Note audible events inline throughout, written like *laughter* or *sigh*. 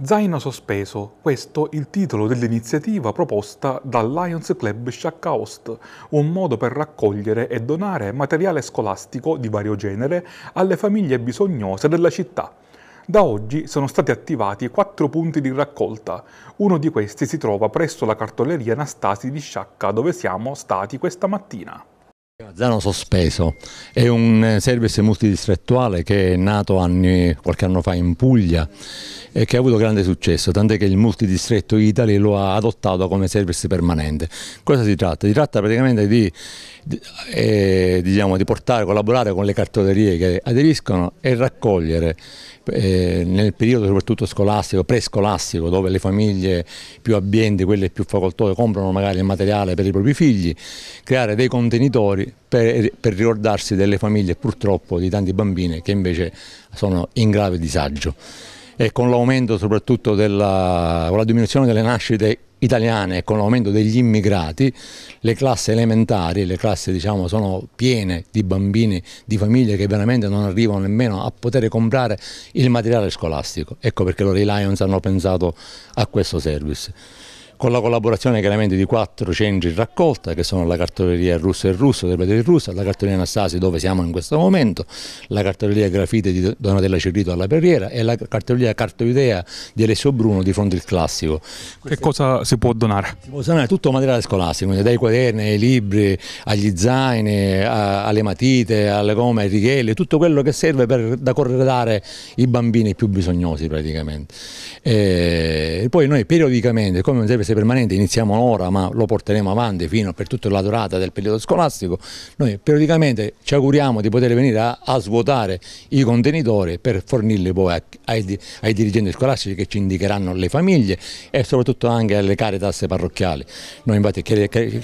Zaino sospeso, questo il titolo dell'iniziativa proposta dal Lions Club Sciacca Host, un modo per raccogliere e donare materiale scolastico di vario genere alle famiglie bisognose della città. Da oggi sono stati attivati quattro punti di raccolta. Uno di questi si trova presso la cartoleria Anastasi di Sciacca, dove siamo stati questa mattina. Zano Sospeso è un eh, service multidistrettuale che è nato anni, qualche anno fa in Puglia e che ha avuto grande successo, tant'è che il multidistretto Italy lo ha adottato come service permanente. Cosa si tratta? Si tratta praticamente di, di, eh, diciamo, di portare, collaborare con le cartolerie che aderiscono e raccogliere eh, nel periodo soprattutto scolastico, prescolastico, dove le famiglie più abbienti, quelle più facoltose, comprano magari il materiale per i propri figli, creare dei contenitori per, per ricordarsi delle famiglie purtroppo di tanti bambini che invece sono in grave disagio e con l'aumento soprattutto della con la diminuzione delle nascite italiane con l'aumento degli immigrati, le classi elementari, le classi diciamo sono piene di bambini, di famiglie che veramente non arrivano nemmeno a poter comprare il materiale scolastico. Ecco perché loro i Lions hanno pensato a questo service con la collaborazione chiaramente di quattro centri in raccolta che sono la cartoleria Russo e Russo del Paese Russo, la cartoleria Anastasi dove siamo in questo momento, la cartoleria Grafite di Donatella Cirrito alla Perriera e la cartoleria Cartoidea di Alessio Bruno di fronte al classico. Che cosa si può donare? Si può donare tutto materiale scolastico, quindi dai quaderni ai libri, agli zaini, a, alle matite, alle gomme, ai righelli, tutto quello che serve per da corredare i bambini più bisognosi praticamente. Eh, e poi noi periodicamente, come non sempre classe permanente iniziamo ora ma lo porteremo avanti fino per tutta la durata del periodo scolastico, noi periodicamente ci auguriamo di poter venire a, a svuotare i contenitori per fornirli poi a, ai, ai, dirigenti scolastici che ci indicheranno le famiglie e soprattutto anche alle caritas parrocchiali. Noi infatti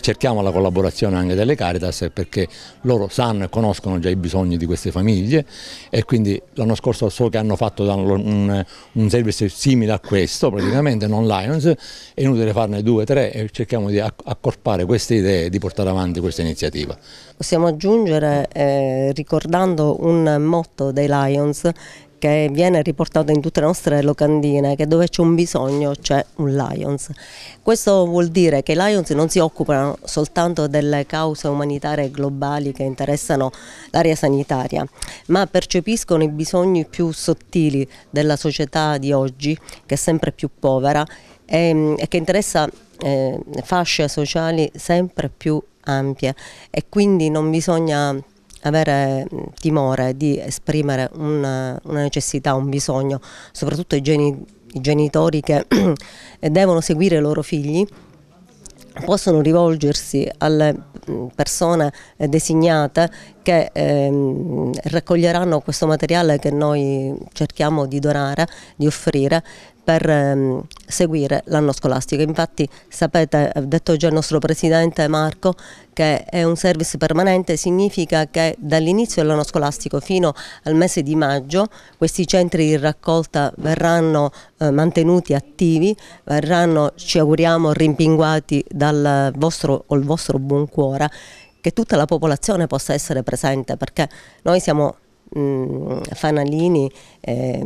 cerchiamo la collaborazione anche delle caritas perché loro sanno e conoscono già i bisogni di queste famiglie e quindi l'anno scorso so che hanno fatto un, un service simile a questo praticamente non Lions, è inutile fare farne due, tre e cerchiamo di accorpare queste idee e di portare avanti questa iniziativa. Possiamo aggiungere, eh, ricordando un motto dei Lions, che viene riportato in tutte le nostre locandine, che dove c'è un bisogno c'è un Lions. Questo vuol dire che i Lions non si occupano soltanto delle cause umanitarie globali che interessano l'area sanitaria, ma percepiscono i bisogni più sottili della società di oggi, che è sempre più povera e, ehm, e che interessa eh, fasce sociali sempre più ampie e quindi non bisogna avere timore di esprimere una, una necessità, un bisogno, soprattutto i, geni, i genitori che *clears throat* devono seguire i loro figli possono rivolgersi alle persone eh, designate che ehm, raccoglieranno questo materiale che noi cerchiamo di donare, di offrire per ehm, seguire l'anno scolastico. Infatti sapete, ha eh, detto già il nostro Presidente Marco, che è un service permanente, significa che dall'inizio dell'anno scolastico fino al mese di maggio questi centri di raccolta verranno eh, mantenuti attivi, verranno, ci auguriamo, rimpinguati dal vostro, o il vostro buon cuore, che tutta la popolazione possa essere presente perché noi siamo mh, mm, fanalini, eh,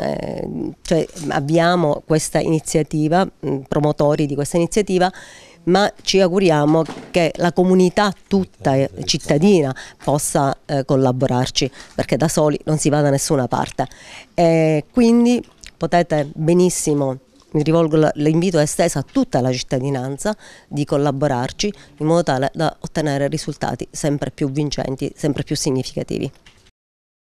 eh, cioè abbiamo questa iniziativa, mh, mm, promotori di questa iniziativa, ma ci auguriamo che la comunità tutta cittadina possa eh, collaborarci perché da soli non si va da nessuna parte. E quindi potete benissimo mi rivolgo l'invito esteso a tutta la cittadinanza di collaborarci in modo tale da ottenere risultati sempre più vincenti, sempre più significativi.